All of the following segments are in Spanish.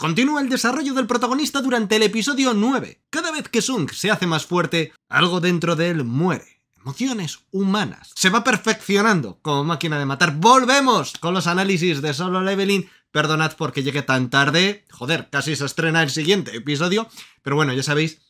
Continúa el desarrollo del protagonista durante el episodio 9. Cada vez que Sung se hace más fuerte, algo dentro de él muere. Emociones humanas. Se va perfeccionando como máquina de matar. Volvemos con los análisis de Solo Leveling. Perdonad porque llegué tan tarde. Joder, casi se estrena el siguiente episodio. Pero bueno, ya sabéis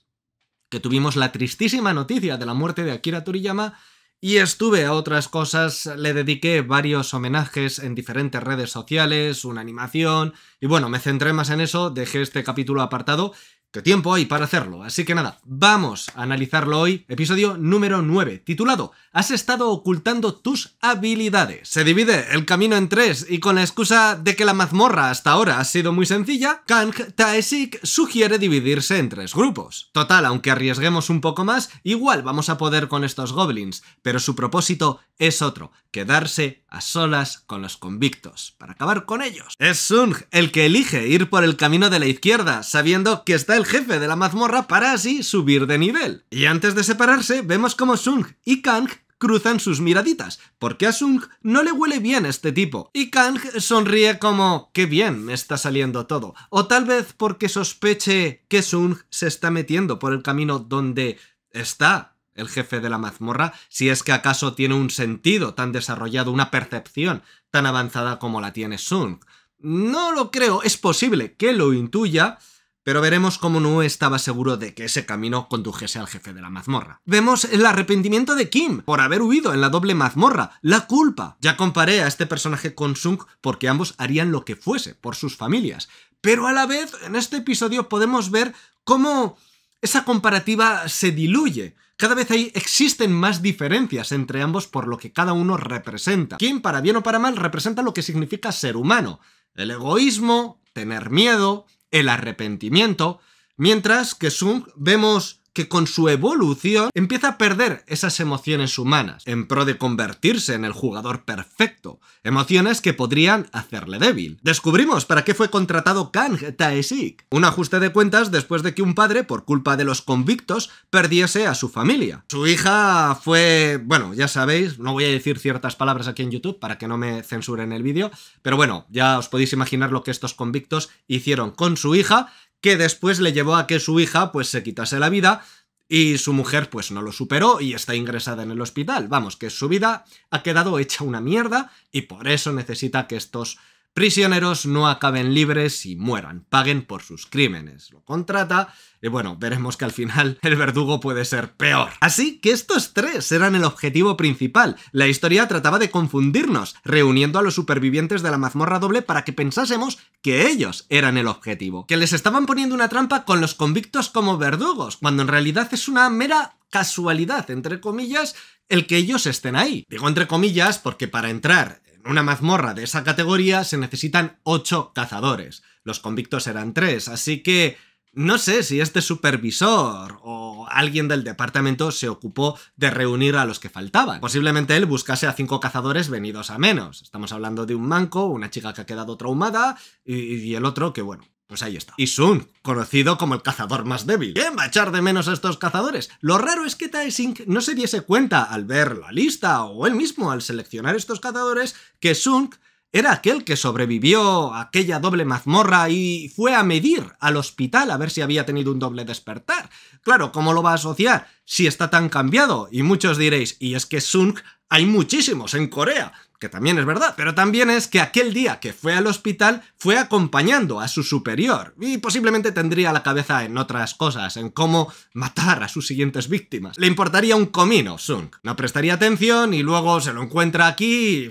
que tuvimos la tristísima noticia de la muerte de Akira Toriyama y estuve a otras cosas, le dediqué varios homenajes en diferentes redes sociales, una animación, y bueno, me centré más en eso, dejé este capítulo apartado que tiempo hay para hacerlo. Así que nada, vamos a analizarlo hoy, episodio número 9, titulado Has estado ocultando tus habilidades. Se divide el camino en tres y con la excusa de que la mazmorra hasta ahora ha sido muy sencilla, Kang Taesik sugiere dividirse en tres grupos. Total, aunque arriesguemos un poco más, igual vamos a poder con estos goblins, pero su propósito es otro, quedarse a solas con los convictos, para acabar con ellos. Es Sung el que elige ir por el camino de la izquierda, sabiendo que está el jefe de la mazmorra para así subir de nivel. Y antes de separarse, vemos como Sung y Kang cruzan sus miraditas, porque a Sung no le huele bien este tipo, y Kang sonríe como «qué bien me está saliendo todo», o tal vez porque sospeche que Sung se está metiendo por el camino donde está el jefe de la mazmorra, si es que acaso tiene un sentido tan desarrollado, una percepción tan avanzada como la tiene Sung. No lo creo, es posible que lo intuya, pero veremos cómo No estaba seguro de que ese camino condujese al jefe de la mazmorra. Vemos el arrepentimiento de Kim por haber huido en la doble mazmorra, la culpa. Ya comparé a este personaje con Sung porque ambos harían lo que fuese por sus familias, pero a la vez en este episodio podemos ver cómo esa comparativa se diluye. Cada vez ahí existen más diferencias entre ambos por lo que cada uno representa. Kim, para bien o para mal, representa lo que significa ser humano. El egoísmo, tener miedo, el arrepentimiento, mientras que Sung vemos que con su evolución empieza a perder esas emociones humanas, en pro de convertirse en el jugador perfecto, emociones que podrían hacerle débil. Descubrimos para qué fue contratado Kang Taesik, un ajuste de cuentas después de que un padre, por culpa de los convictos, perdiese a su familia. Su hija fue, bueno, ya sabéis, no voy a decir ciertas palabras aquí en YouTube para que no me censuren el vídeo, pero bueno, ya os podéis imaginar lo que estos convictos hicieron con su hija, que después le llevó a que su hija pues se quitase la vida y su mujer pues no lo superó y está ingresada en el hospital. Vamos, que su vida ha quedado hecha una mierda y por eso necesita que estos prisioneros no acaben libres y mueran, paguen por sus crímenes. Lo contrata y bueno, veremos que al final el verdugo puede ser peor. Así que estos tres eran el objetivo principal. La historia trataba de confundirnos, reuniendo a los supervivientes de la mazmorra doble para que pensásemos que ellos eran el objetivo. Que les estaban poniendo una trampa con los convictos como verdugos, cuando en realidad es una mera casualidad, entre comillas, el que ellos estén ahí. Digo entre comillas porque para entrar una mazmorra de esa categoría se necesitan 8 cazadores. Los convictos eran 3, así que no sé si este supervisor o alguien del departamento se ocupó de reunir a los que faltaban. Posiblemente él buscase a cinco cazadores venidos a menos. Estamos hablando de un manco, una chica que ha quedado traumada y el otro que, bueno, pues ahí está. Y Sun, conocido como el cazador más débil. ¿Quién va a echar de menos a estos cazadores? Lo raro es que Taesink no se diese cuenta al ver la lista o él mismo al seleccionar estos cazadores que Sun era aquel que sobrevivió a aquella doble mazmorra y fue a medir al hospital a ver si había tenido un doble despertar. Claro, ¿cómo lo va a asociar si está tan cambiado? Y muchos diréis, y es que Sun hay muchísimos en Corea que también es verdad, pero también es que aquel día que fue al hospital fue acompañando a su superior y posiblemente tendría la cabeza en otras cosas, en cómo matar a sus siguientes víctimas. Le importaría un comino, Sung. No prestaría atención y luego se lo encuentra aquí y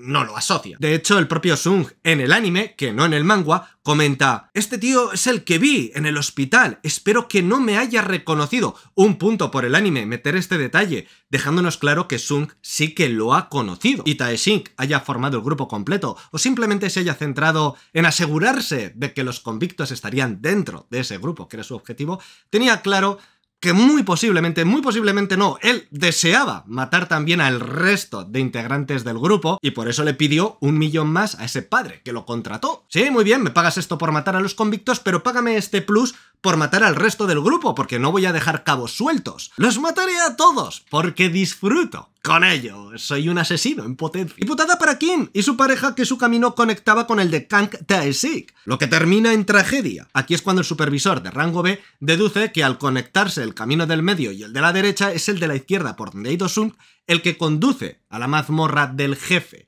no lo asocia. De hecho, el propio Sung en el anime, que no en el manga, comenta, este tío es el que vi en el hospital, espero que no me haya reconocido. Un punto por el anime, meter este detalle, dejándonos claro que Sung sí que lo ha conocido. Y haya formado el grupo completo o simplemente se haya centrado en asegurarse de que los convictos estarían dentro de ese grupo, que era su objetivo, tenía claro que muy posiblemente, muy posiblemente no, él deseaba matar también al resto de integrantes del grupo y por eso le pidió un millón más a ese padre que lo contrató. Sí, muy bien, me pagas esto por matar a los convictos, pero págame este plus por matar al resto del grupo, porque no voy a dejar cabos sueltos. Los mataré a todos, porque disfruto. Con ello, soy un asesino en potencia. Diputada para Kim y su pareja que su camino conectaba con el de Kang Tae-sik, lo que termina en tragedia. Aquí es cuando el supervisor de rango B deduce que al conectarse el camino del medio y el de la derecha es el de la izquierda por donde ha ido Sung el que conduce a la mazmorra del jefe.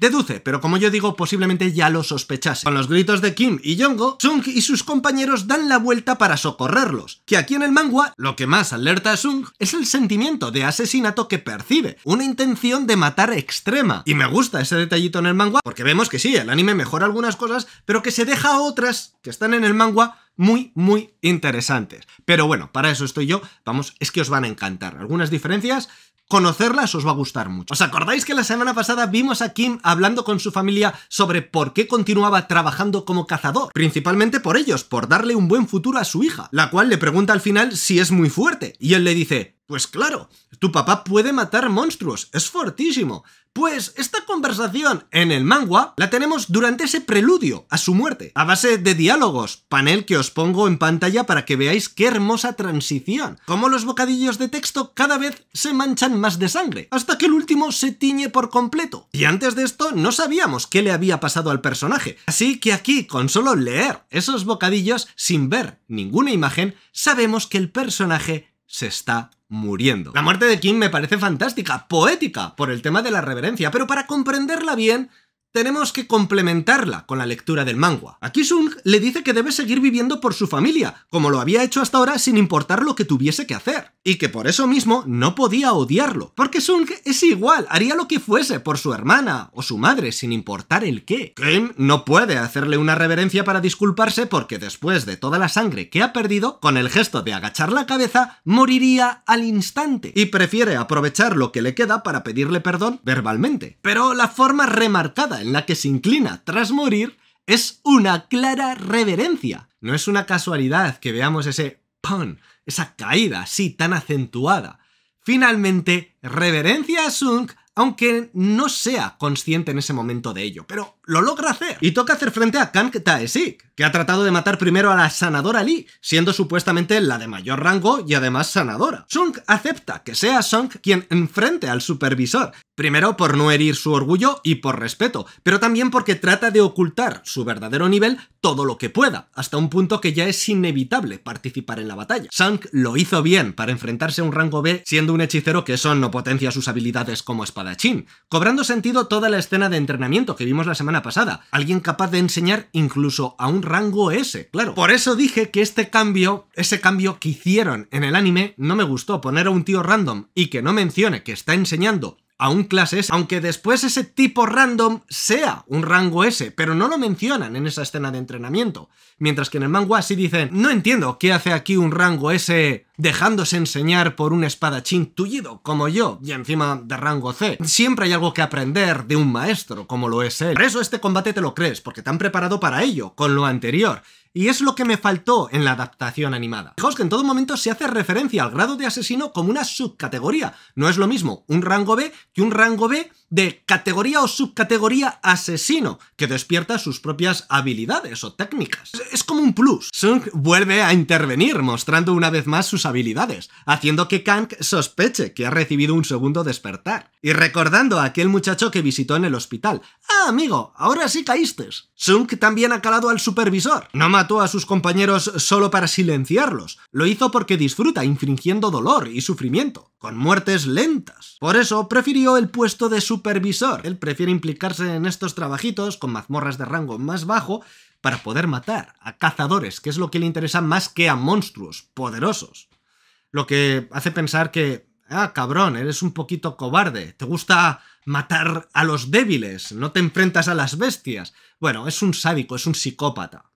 Deduce, pero como yo digo, posiblemente ya lo sospechase. Con los gritos de Kim y Jongo, Sung y sus compañeros dan la vuelta para socorrerlos, que aquí en el manga lo que más alerta a Sung es el sentimiento de asesinato que percibe, una intención de matar extrema. Y me gusta ese detallito en el manga, porque vemos que sí, el anime mejora algunas cosas, pero que se deja otras que están en el manga muy, muy interesantes. Pero bueno, para eso estoy yo. Vamos, es que os van a encantar. Algunas diferencias conocerlas os va a gustar mucho. ¿Os acordáis que la semana pasada vimos a Kim hablando con su familia sobre por qué continuaba trabajando como cazador? Principalmente por ellos, por darle un buen futuro a su hija, la cual le pregunta al final si es muy fuerte, y él le dice, pues claro, tu papá puede matar monstruos, es fortísimo. Pues esta conversación en el manga la tenemos durante ese preludio a su muerte, a base de diálogos, panel que os pongo en pantalla para que veáis qué hermosa transición, cómo los bocadillos de texto cada vez se manchan más de sangre, hasta que el último se tiñe por completo. Y antes de esto no sabíamos qué le había pasado al personaje, así que aquí con solo leer esos bocadillos sin ver ninguna imagen, sabemos que el personaje se está muriendo. La muerte de Kim me parece fantástica, poética, por el tema de la reverencia, pero para comprenderla bien, tenemos que complementarla con la lectura del manga. Aquí Sung le dice que debe seguir viviendo por su familia, como lo había hecho hasta ahora sin importar lo que tuviese que hacer y que por eso mismo no podía odiarlo, porque Sung es igual, haría lo que fuese por su hermana o su madre, sin importar el qué. Kim no puede hacerle una reverencia para disculparse porque después de toda la sangre que ha perdido, con el gesto de agachar la cabeza, moriría al instante, y prefiere aprovechar lo que le queda para pedirle perdón verbalmente. Pero la forma remarcada en la que se inclina tras morir es una clara reverencia. No es una casualidad que veamos ese pun Esa caída así tan acentuada. Finalmente, reverencia a Sung, aunque no sea consciente en ese momento de ello, pero lo logra hacer. Y toca hacer frente a Kang Taesik, que ha tratado de matar primero a la sanadora Lee, siendo supuestamente la de mayor rango y además sanadora. Sung acepta que sea Sung quien enfrente al supervisor, primero por no herir su orgullo y por respeto, pero también porque trata de ocultar su verdadero nivel todo lo que pueda, hasta un punto que ya es inevitable participar en la batalla. Sung lo hizo bien para enfrentarse a un rango B siendo un hechicero que son no potencia sus habilidades como espadachín, cobrando sentido toda la escena de entrenamiento que vimos la semana pasada. Alguien capaz de enseñar incluso a un rango S, claro. Por eso dije que este cambio, ese cambio que hicieron en el anime, no me gustó poner a un tío random y que no mencione que está enseñando a un clase S, aunque después ese tipo random sea un rango S, pero no lo mencionan en esa escena de entrenamiento. Mientras que en el manga sí dicen, no entiendo qué hace aquí un rango S dejándose enseñar por un espadachín tullido como yo, y encima de rango C. Siempre hay algo que aprender de un maestro, como lo es él. Por eso este combate te lo crees, porque te han preparado para ello, con lo anterior. Y es lo que me faltó en la adaptación animada. Fijaos que en todo momento se hace referencia al grado de asesino como una subcategoría. No es lo mismo un rango B que un rango B de categoría o subcategoría asesino, que despierta sus propias habilidades o técnicas. Es como un plus. Sung vuelve a intervenir, mostrando una vez más sus habilidades, haciendo que Kang sospeche que ha recibido un segundo despertar. Y recordando a aquel muchacho que visitó en el hospital. Ah, amigo, ahora sí caíste. Sung también ha calado al supervisor. No mató a sus compañeros solo para silenciarlos, lo hizo porque disfruta infringiendo dolor y sufrimiento, con muertes lentas. Por eso prefirió el puesto de supervisor. Él prefiere implicarse en estos trabajitos con mazmorras de rango más bajo para poder matar a cazadores, que es lo que le interesa más que a monstruos poderosos. Lo que hace pensar que, ah, cabrón, eres un poquito cobarde, te gusta matar a los débiles, no te enfrentas a las bestias. Bueno, es un sádico, es un psicópata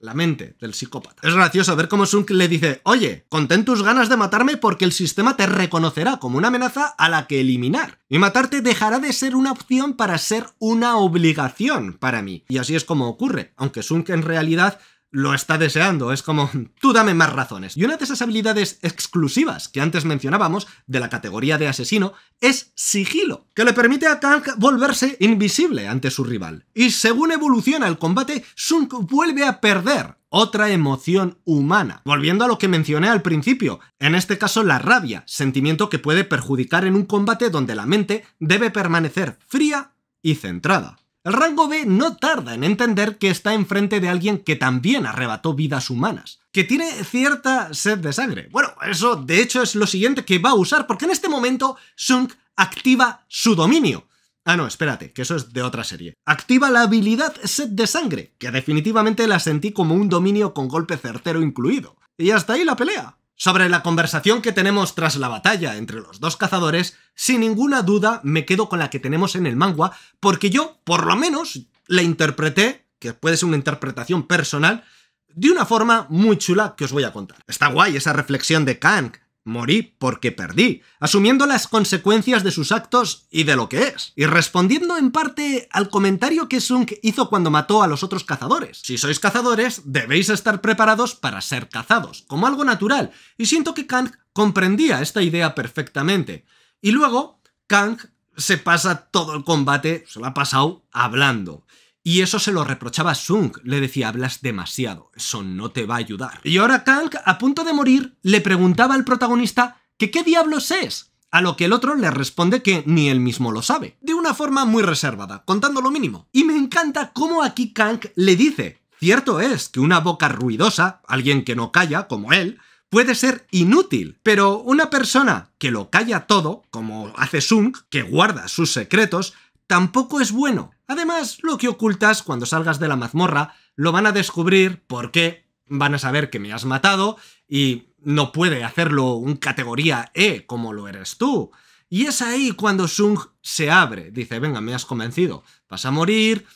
la mente del psicópata. Es gracioso ver cómo Sunk le dice, oye, contén tus ganas de matarme porque el sistema te reconocerá como una amenaza a la que eliminar. Y matarte dejará de ser una opción para ser una obligación para mí. Y así es como ocurre, aunque Sunk en realidad lo está deseando. Es como, tú dame más razones. Y una de esas habilidades exclusivas que antes mencionábamos, de la categoría de asesino, es sigilo, que le permite a Kang volverse invisible ante su rival. Y según evoluciona el combate, Sun vuelve a perder otra emoción humana. Volviendo a lo que mencioné al principio, en este caso la rabia, sentimiento que puede perjudicar en un combate donde la mente debe permanecer fría y centrada. El rango B no tarda en entender que está enfrente de alguien que también arrebató vidas humanas, que tiene cierta sed de sangre. Bueno, eso de hecho es lo siguiente que va a usar, porque en este momento Shunk activa su dominio. Ah, no, espérate, que eso es de otra serie. Activa la habilidad Sed de Sangre, que definitivamente la sentí como un dominio con golpe certero incluido. Y hasta ahí la pelea. Sobre la conversación que tenemos tras la batalla entre los dos cazadores, sin ninguna duda me quedo con la que tenemos en el manga, porque yo, por lo menos, la interpreté, que puede ser una interpretación personal, de una forma muy chula que os voy a contar. Está guay esa reflexión de Kang, Morí porque perdí, asumiendo las consecuencias de sus actos y de lo que es. Y respondiendo en parte al comentario que Sung hizo cuando mató a los otros cazadores. Si sois cazadores, debéis estar preparados para ser cazados, como algo natural, y siento que Kang comprendía esta idea perfectamente. Y luego, Kang se pasa todo el combate, se lo ha pasado hablando. Y eso se lo reprochaba a Sung, le decía hablas demasiado, eso no te va a ayudar. Y ahora Kang, a punto de morir, le preguntaba al protagonista que qué diablos es, a lo que el otro le responde que ni él mismo lo sabe, de una forma muy reservada, contando lo mínimo. Y me encanta cómo aquí Kang le dice, cierto es que una boca ruidosa, alguien que no calla, como él, puede ser inútil, pero una persona que lo calla todo, como hace Sung, que guarda sus secretos, tampoco es bueno. Además, lo que ocultas cuando salgas de la mazmorra lo van a descubrir porque van a saber que me has matado y no puede hacerlo un categoría E como lo eres tú. Y es ahí cuando Sung se abre, dice, venga, me has convencido, vas a morir,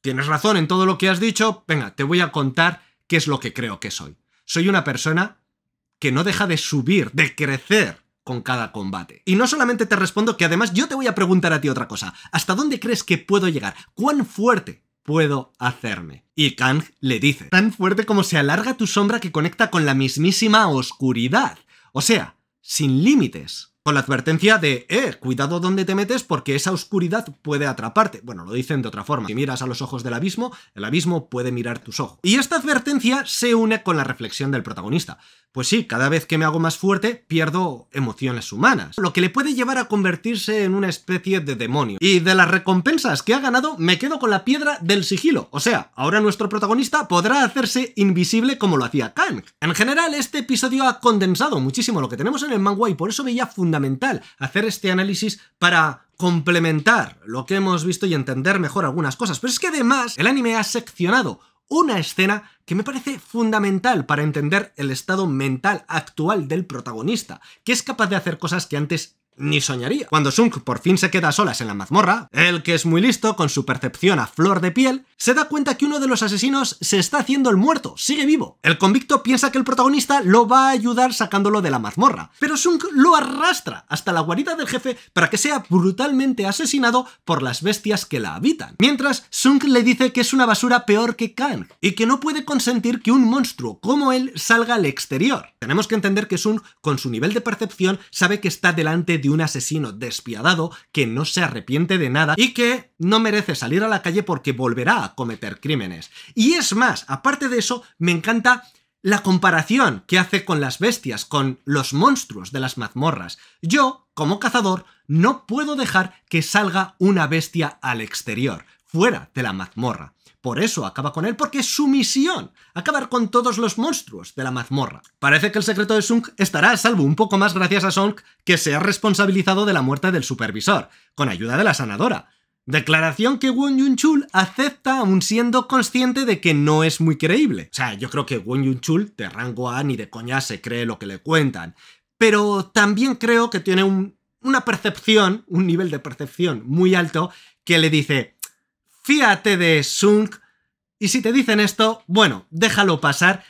tienes razón en todo lo que has dicho, venga, te voy a contar qué es lo que creo que soy. Soy una persona que no deja de subir, de crecer con cada combate. Y no solamente te respondo que además yo te voy a preguntar a ti otra cosa. ¿Hasta dónde crees que puedo llegar? ¿Cuán fuerte puedo hacerme? Y Kang le dice, tan fuerte como se alarga tu sombra que conecta con la mismísima oscuridad. O sea, sin límites. Con la advertencia de, eh, cuidado donde te metes porque esa oscuridad puede atraparte. Bueno, lo dicen de otra forma. Si miras a los ojos del abismo, el abismo puede mirar tus ojos. Y esta advertencia se une con la reflexión del protagonista. Pues sí, cada vez que me hago más fuerte, pierdo emociones humanas, lo que le puede llevar a convertirse en una especie de demonio. Y de las recompensas que ha ganado, me quedo con la piedra del sigilo. O sea, ahora nuestro protagonista podrá hacerse invisible como lo hacía Kang. En general, este episodio ha condensado muchísimo lo que tenemos en el manga y por eso veía fundamental hacer este análisis para complementar lo que hemos visto y entender mejor algunas cosas. Pero es que además, el anime ha seccionado una escena que me parece fundamental para entender el estado mental actual del protagonista, que es capaz de hacer cosas que antes ni soñaría. Cuando Sunk por fin se queda a solas en la mazmorra, el que es muy listo, con su percepción a flor de piel, se da cuenta que uno de los asesinos se está haciendo el muerto, sigue vivo. El convicto piensa que el protagonista lo va a ayudar sacándolo de la mazmorra, pero Sunk lo arrastra hasta la guarida del jefe para que sea brutalmente asesinado por las bestias que la habitan. Mientras, Sunk le dice que es una basura peor que Kang, y que no puede consentir que un monstruo como él salga al exterior. Tenemos que entender que Sunk, con su nivel de percepción, sabe que está delante de un asesino despiadado que no se arrepiente de nada y que no merece salir a la calle porque volverá a cometer crímenes. Y es más, aparte de eso, me encanta la comparación que hace con las bestias, con los monstruos de las mazmorras. Yo, como cazador, no puedo dejar que salga una bestia al exterior fuera de la mazmorra. Por eso acaba con él, porque es su misión, acabar con todos los monstruos de la mazmorra. Parece que el secreto de Sunk estará a salvo un poco más gracias a Sunk, que se ha responsabilizado de la muerte del supervisor, con ayuda de la sanadora. Declaración que Won Yun-chul acepta aún siendo consciente de que no es muy creíble. O sea, yo creo que Won Yun-chul de rango A ni de coña se cree lo que le cuentan. Pero también creo que tiene una percepción, un nivel de percepción muy alto que le dice, fíate de Sunk. Y si te dicen esto, bueno, déjalo pasar.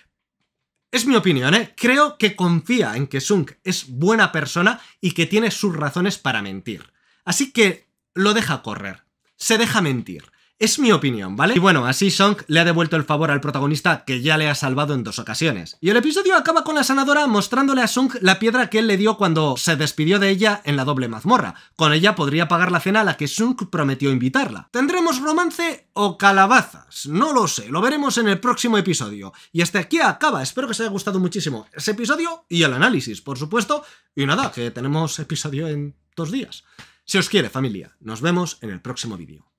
Es mi opinión, ¿eh? Creo que confía en que Sunk es buena persona y que tiene sus razones para mentir. Así que lo deja correr. Se deja mentir. Es mi opinión, ¿vale? Y bueno, así Song le ha devuelto el favor al protagonista que ya le ha salvado en dos ocasiones. Y el episodio acaba con la sanadora mostrándole a Song la piedra que él le dio cuando se despidió de ella en la doble mazmorra. Con ella podría pagar la cena a la que Song prometió invitarla. ¿Tendremos romance o calabazas? No lo sé, lo veremos en el próximo episodio. Y hasta aquí acaba, espero que os haya gustado muchísimo ese episodio y el análisis, por supuesto. Y nada, que tenemos episodio en dos días. Se os quiere, familia. Nos vemos en el próximo vídeo.